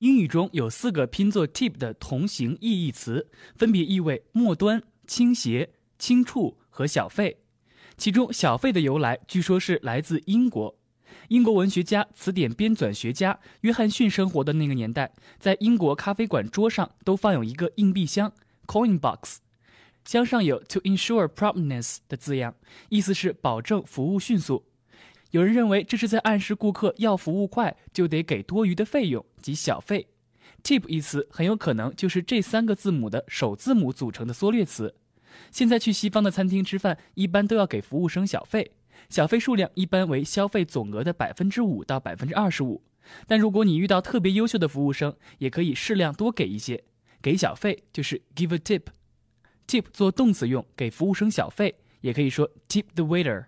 英语中有四个拼作 tip 的同形意义词，分别意味末端、倾斜、轻触和小费。其中小费的由来，据说是来自英国。英国文学家、词典编纂学家约翰逊生活的那个年代，在英国咖啡馆桌上都放有一个硬币箱 （coin box），箱上有 to ensure promptness 的字样，意思是保证服务迅速。有人认为这是在暗示顾客要服务快就得给多余的费用及小费。tip 一词很有可能就是这三个字母的首字母组成的缩略词。现在去西方的餐厅吃饭，一般都要给服务生小费，小费数量一般为消费总额的百分之五到百分之二十五。但如果你遇到特别优秀的服务生，也可以适量多给一些。给小费就是 give a tip。tip 做动词用，给服务生小费，也可以说 tip the waiter。